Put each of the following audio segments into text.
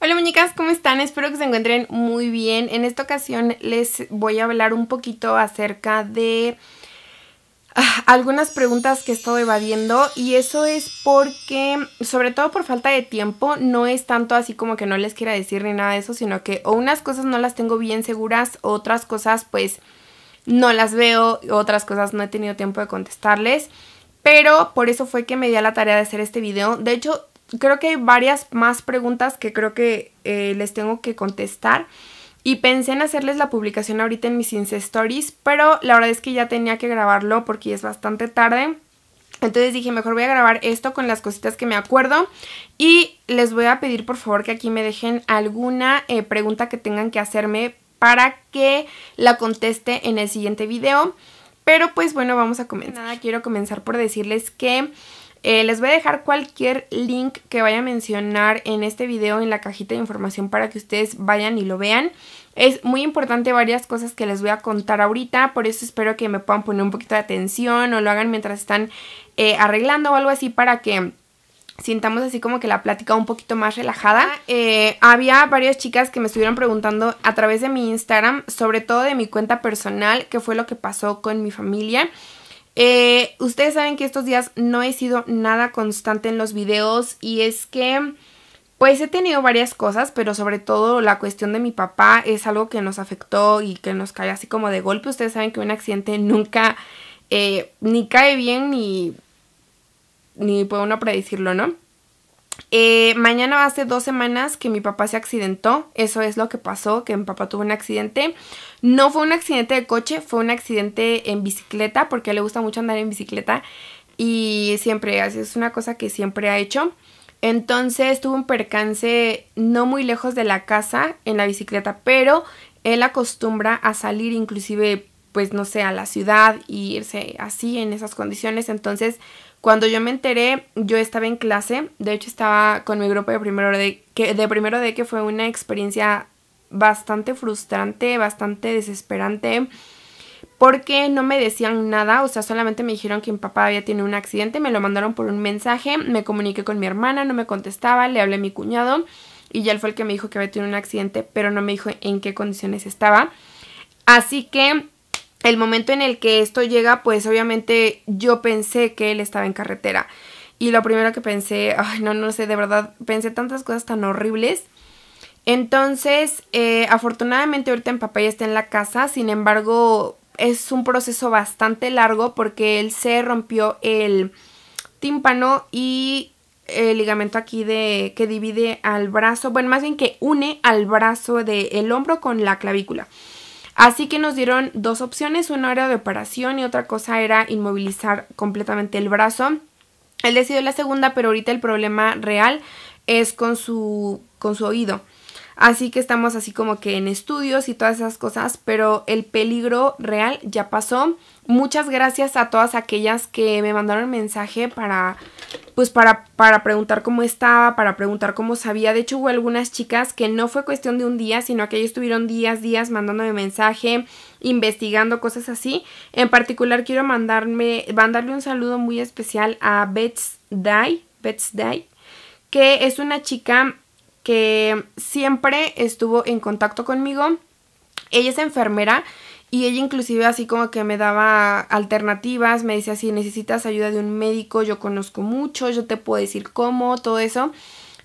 Hola muñecas, ¿cómo están? Espero que se encuentren muy bien. En esta ocasión les voy a hablar un poquito acerca de ah, algunas preguntas que he estado evadiendo y eso es porque, sobre todo por falta de tiempo, no es tanto así como que no les quiera decir ni nada de eso, sino que o unas cosas no las tengo bien seguras, otras cosas pues no las veo, otras cosas no he tenido tiempo de contestarles, pero por eso fue que me di a la tarea de hacer este video. De hecho, creo que hay varias más preguntas que creo que eh, les tengo que contestar. Y pensé en hacerles la publicación ahorita en mis Insta Stories, pero la verdad es que ya tenía que grabarlo porque es bastante tarde. Entonces dije, mejor voy a grabar esto con las cositas que me acuerdo y les voy a pedir por favor que aquí me dejen alguna eh, pregunta que tengan que hacerme para que la conteste en el siguiente video. Pero pues bueno, vamos a comenzar. quiero comenzar por decirles que eh, les voy a dejar cualquier link que vaya a mencionar en este video en la cajita de información para que ustedes vayan y lo vean. Es muy importante varias cosas que les voy a contar ahorita, por eso espero que me puedan poner un poquito de atención o lo hagan mientras están eh, arreglando o algo así para que sintamos así como que la plática un poquito más relajada. Eh, había varias chicas que me estuvieron preguntando a través de mi Instagram, sobre todo de mi cuenta personal, qué fue lo que pasó con mi familia. Eh, ustedes saben que estos días no he sido nada constante en los videos y es que... Pues he tenido varias cosas, pero sobre todo la cuestión de mi papá es algo que nos afectó y que nos cae así como de golpe. Ustedes saben que un accidente nunca eh, ni cae bien ni ni puede uno predecirlo, ¿no? Eh, mañana hace dos semanas que mi papá se accidentó, eso es lo que pasó, que mi papá tuvo un accidente. No fue un accidente de coche, fue un accidente en bicicleta, porque le gusta mucho andar en bicicleta y siempre, es una cosa que siempre ha hecho. Entonces tuvo un percance no muy lejos de la casa en la bicicleta, pero él acostumbra a salir inclusive, pues no sé, a la ciudad y irse así en esas condiciones. Entonces cuando yo me enteré, yo estaba en clase, de hecho estaba con mi grupo de primero de que de primero de que fue una experiencia bastante frustrante, bastante desesperante, porque no me decían nada, o sea, solamente me dijeron que mi papá había tenido un accidente, me lo mandaron por un mensaje, me comuniqué con mi hermana, no me contestaba, le hablé a mi cuñado y ya él fue el que me dijo que había tenido un accidente, pero no me dijo en qué condiciones estaba. Así que el momento en el que esto llega, pues obviamente yo pensé que él estaba en carretera. Y lo primero que pensé, ay, no, no sé, de verdad, pensé tantas cosas tan horribles. Entonces, eh, afortunadamente ahorita en papá ya está en la casa, sin embargo, es un proceso bastante largo porque él se rompió el tímpano y el ligamento aquí de que divide al brazo, bueno, más bien que une al brazo del hombro con la clavícula. Así que nos dieron dos opciones, una era de operación y otra cosa era inmovilizar completamente el brazo. Él decidió la segunda, pero ahorita el problema real es con su, con su oído. Así que estamos así como que en estudios y todas esas cosas, pero el peligro real ya pasó Muchas gracias a todas aquellas que me mandaron mensaje para pues para, para preguntar cómo estaba, para preguntar cómo sabía. De hecho, hubo algunas chicas que no fue cuestión de un día, sino que ellos estuvieron días, días mandándome mensaje, investigando cosas así. En particular, quiero mandarme, mandarle un saludo muy especial a Bets Day, Bets Day, que es una chica que siempre estuvo en contacto conmigo. Ella es enfermera y ella inclusive así como que me daba alternativas, me decía, así, necesitas ayuda de un médico, yo conozco mucho, yo te puedo decir cómo, todo eso.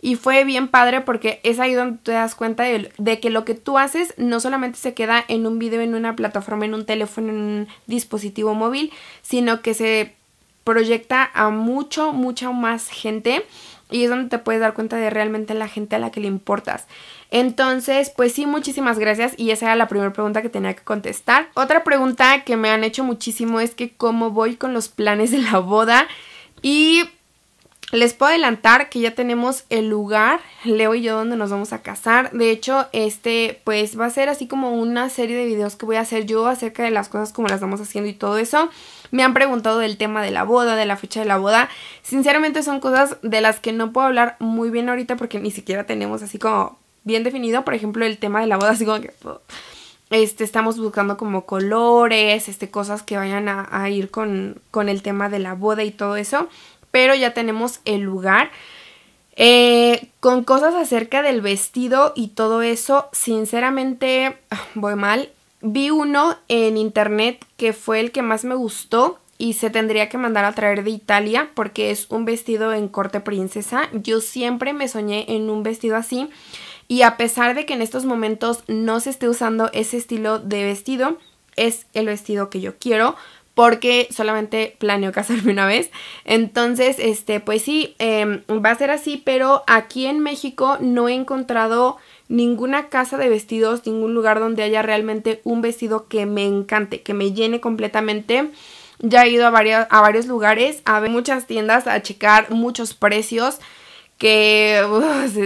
Y fue bien padre porque es ahí donde te das cuenta de, que lo que tú haces no solamente se queda en un video, en una plataforma, en un teléfono, en un dispositivo móvil, sino que se proyecta a mucho, mucha más gente. Y es donde te puedes dar cuenta de realmente la gente a la que le importas. Entonces, pues sí, muchísimas gracias. Y esa era la primera pregunta que tenía que contestar. Otra pregunta que me han hecho muchísimo es que cómo voy con los planes de la boda. Y les puedo adelantar que ya tenemos el lugar, Leo y yo, donde nos vamos a casar. De hecho, este pues va a ser así como una serie de videos que voy a hacer yo acerca de las cosas como las vamos haciendo y todo eso. Me han preguntado del tema de la boda, de la fecha de la boda. Sinceramente son cosas de las que no puedo hablar muy bien ahorita porque ni siquiera tenemos así como bien definido. Por ejemplo, el tema de la boda, así como que... Este, estamos buscando como colores, este, cosas que vayan a, a ir con, con el tema de la boda y todo eso pero ya tenemos el lugar. Eh, con cosas acerca del vestido y todo eso, sinceramente ah, voy mal. Vi uno en internet que fue el que más me gustó y se tendría que mandar a traer de Italia porque es un vestido en corte princesa. Yo siempre me soñé en un vestido así y a pesar de que en estos momentos no se esté usando ese estilo de vestido, es el vestido que yo quiero porque solamente planeo casarme una vez. Entonces, este, pues sí, em, va a ser así, pero aquí en México no he encontrado ninguna casa de vestidos, ningún lugar donde haya realmente un vestido que me encante, que me llene completamente. Ya he ido a, varios, a varios lugares, a ver muchas tiendas, a checar muchos precios que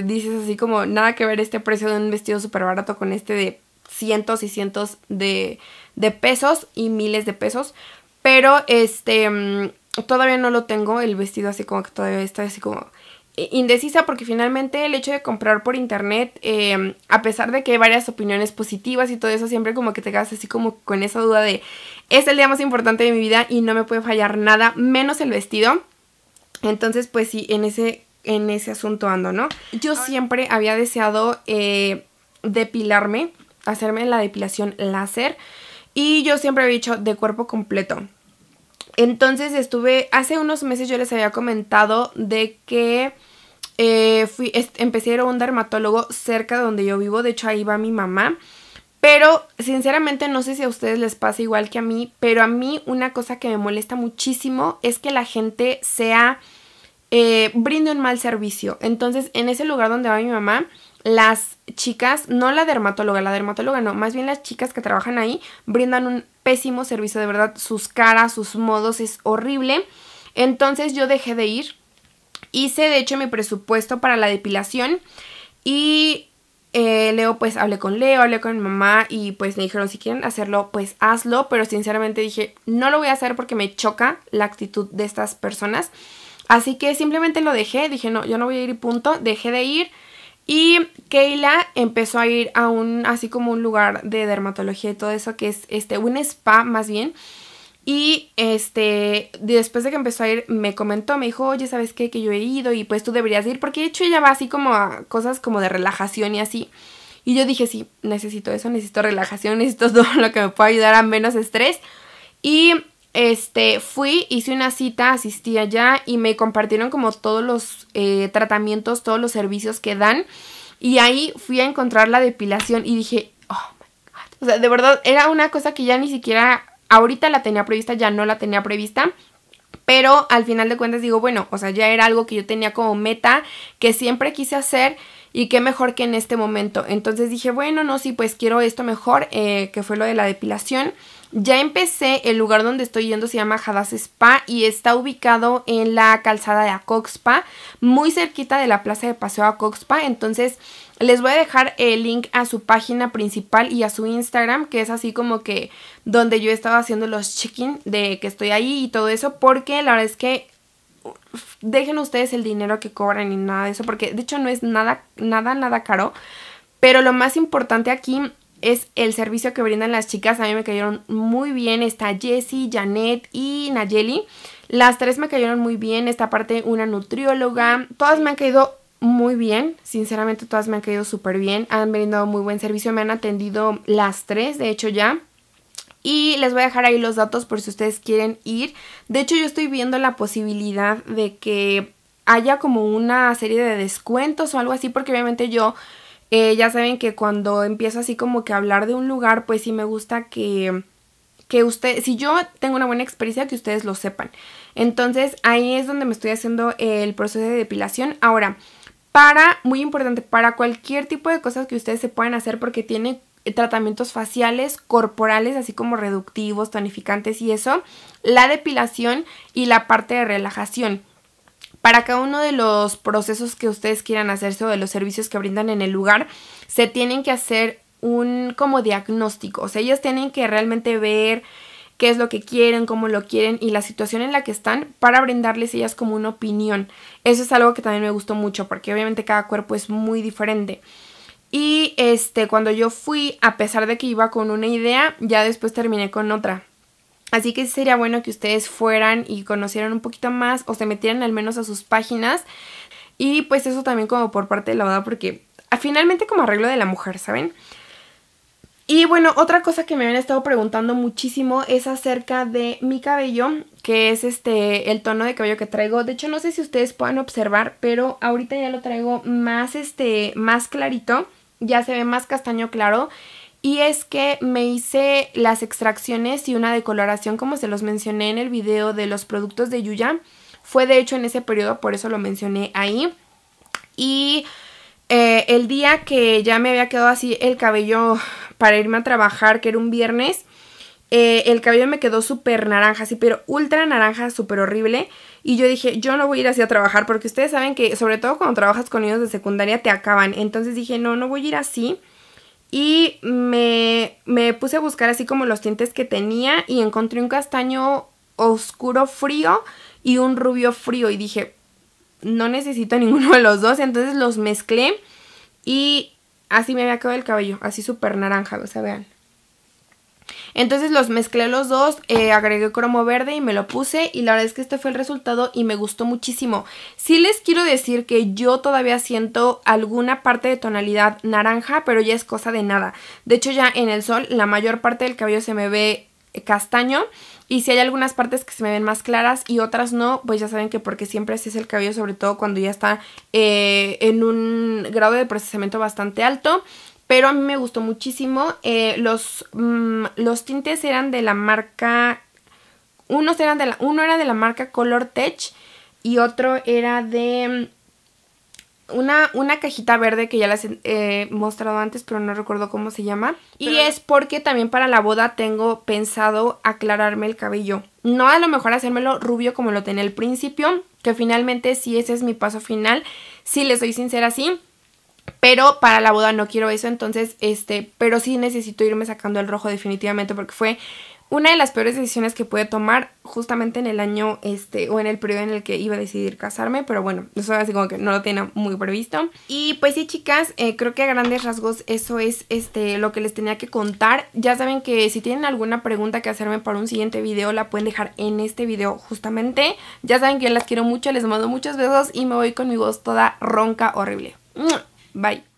dices así como nada que ver este precio de un vestido súper barato con este de cientos y cientos de, de pesos y miles de pesos. Pero este, mm, todavía no lo tengo, el vestido así como que todavía está así como indecisa porque finalmente el hecho de comprar por internet, em, a pesar de que hay varias opiniones positivas y todo eso, siempre como que te quedas así como con esa duda de es el día más importante de mi vida y no me puede fallar nada, menos el vestido. Entonces, pues sí, en ese, en ese asunto ando, ¿no? Yo siempre había deseado eh, depilarme, hacerme la depilación láser y yo siempre había dicho de cuerpo completo. Entonces estuve, hace unos meses yo les había comentado de que eh, fui, empecé a ir a un dermatólogo cerca de donde yo vivo, de hecho ahí va mi mamá. Pero sinceramente no sé si a ustedes les pasa igual que a mí, pero a mí una cosa que me molesta muchísimo es que la gente sea, eh, brinde un mal servicio. Entonces en ese lugar donde va mi mamá, las chicas, no la dermatóloga, la dermatóloga no, más bien las chicas que trabajan ahí brindan un pésimo servicio, de verdad, sus caras, sus modos, es horrible. Entonces yo dejé de ir. Hice, de hecho, mi presupuesto para la depilación y eh, Leo, pues hablé con Leo, hablé con mi mamá y pues me dijeron si quieren hacerlo, pues hazlo, pero sinceramente dije, no lo voy a hacer porque me choca la actitud de estas personas. Así que simplemente lo dejé, dije, no, yo no voy a ir y punto, dejé de ir. Y Kayla empezó a ir a un, así como un lugar de dermatología y todo eso, que es este, un spa más bien. Y este, después de que empezó a ir, me comentó, me dijo, oye, ¿sabes qué? Que yo he ido y pues tú deberías ir, porque de hecho ella va así como a cosas como de relajación y así. Y yo dije, sí, necesito eso, necesito relajación, necesito todo lo que me pueda ayudar a menos estrés. Y este, fui, hice una cita, asistí allá y me compartieron como todos los eh, tratamientos, todos los servicios que dan. Y ahí fui a encontrar la depilación y dije, oh my god. O sea, de verdad, era una cosa que ya ni siquiera, ahorita la tenía prevista, ya no la tenía prevista. Pero al final de cuentas digo, bueno, o sea, ya era algo que yo tenía como meta, que siempre quise hacer y qué mejor que en este momento. Entonces dije, bueno, no, sí, pues quiero esto mejor, eh, que fue lo de la depilación. Ya empecé, el lugar donde estoy yendo se llama Hadas Spa y está ubicado en la calzada de Acoxpa, muy cerquita de la plaza de paseo Acoxpa, entonces les voy a dejar el link a su página principal y a su Instagram, que es así como que donde yo estaba haciendo los check-in de que estoy ahí y todo eso, porque la verdad es que dejen ustedes el dinero que cobran y nada de eso, porque de hecho no es nada, nada, nada caro. Pero lo más importante aquí es el servicio que brindan las chicas. A mí me cayeron muy bien. Está Jessie, Janet y Nayeli. Las tres me cayeron muy bien. Esta parte, una nutrióloga. Todas me han caído muy bien. Sinceramente, todas me han caído súper bien. Han brindado muy buen servicio. Me han atendido las tres, de hecho, ya. Y les voy a dejar ahí los datos por si ustedes quieren ir. De hecho, yo estoy viendo la posibilidad de que haya como una serie de descuentos o algo así, porque obviamente yo eh, ya saben que cuando empiezo así como que a hablar de un lugar, pues sí me gusta que, que usted, si yo tengo una buena experiencia, que ustedes lo sepan. Entonces ahí es donde me estoy haciendo el proceso de depilación. Ahora, para, muy importante, para cualquier tipo de cosas que ustedes se puedan hacer porque tiene eh, tratamientos faciales, corporales, así como reductivos, tonificantes y eso, la depilación y la parte de relajación. Para cada uno de los procesos que ustedes quieran hacerse o de los servicios que brindan en el lugar, se tienen que hacer un como diagnóstico. O sea, ellos tienen que realmente ver qué es lo que quieren, cómo lo quieren y la situación en la que están para brindarles ellas como una opinión. Eso es algo que también me gustó mucho porque obviamente cada cuerpo es muy diferente. Y este, cuando yo fui, a pesar de que iba con una idea, ya después terminé con otra. Así que sería bueno que ustedes fueran y conocieran un poquito más o se metieran al menos a sus páginas. Y pues eso también como por parte de la boda, porque ah, finalmente como arreglo de la mujer, ¿saben? Y bueno, otra cosa que me habían estado preguntando muchísimo es acerca de mi cabello, que es este el tono de cabello que traigo. De hecho, no sé si ustedes puedan observar, pero ahorita ya lo traigo más este más clarito, ya se ve más castaño claro. Y es que me hice las extracciones y una decoloración, como se los mencioné en el video de los productos de Yuya. Fue de hecho en ese periodo, por eso lo mencioné ahí. Y eh, el día que ya me había quedado así el cabello para irme a trabajar, que era un viernes, eh, el cabello me quedó súper naranja, así, pero ultra naranja, súper horrible. Y yo dije, yo no voy a ir así a trabajar, porque ustedes saben que, sobre todo cuando trabajas con niños de secundaria, te acaban. Entonces dije, no, no voy a ir así. Y me, me puse a buscar así como los dientes que tenía y encontré un castaño oscuro frío y un rubio frío. Y dije, no necesito ninguno de los dos. Entonces los mezclé y así me había quedado el cabello, así súper naranja, o sea, vean. Entonces los mezclé los dos, eh, agregué cromo verde y me lo puse y la verdad es que este fue el resultado y me gustó muchísimo. Sí les quiero decir que yo todavía siento alguna parte de tonalidad naranja, pero ya es cosa de nada. De hecho ya en el sol la mayor parte del cabello se me ve eh, castaño y si hay algunas partes que se me ven más claras y otras no, pues ya saben que porque siempre así es el cabello, sobre todo cuando ya está eh, en un grado de procesamiento bastante alto pero a mí me gustó muchísimo. Eh, los, mm, los tintes eran de la marca... Unos eran de la, uno era de la marca Color Tech y otro era de mm, una, una cajita verde que ya les he mostrado antes, pero no recuerdo cómo se llama. Y es porque también para la boda tengo pensado aclararme el cabello. No a lo mejor hacérmelo rubio como lo tenía al principio, que finalmente sí ese es mi paso final. Si les soy sincera, sí pero para la boda no quiero eso, entonces, este, pero sí necesito irme sacando el rojo definitivamente porque fue una de las peores decisiones que pude tomar justamente en el año, este, o en el periodo en el que iba a decidir casarme, pero bueno, eso así como que no lo tenía muy previsto. Y pues sí, chicas, eh, creo que a grandes rasgos eso es, este, lo que les tenía que contar. Ya saben que si tienen alguna pregunta que hacerme para un siguiente video, la pueden dejar en este video justamente. Ya saben que yo las quiero mucho, les mando muchos besos y me voy con mi voz toda ronca horrible. Bye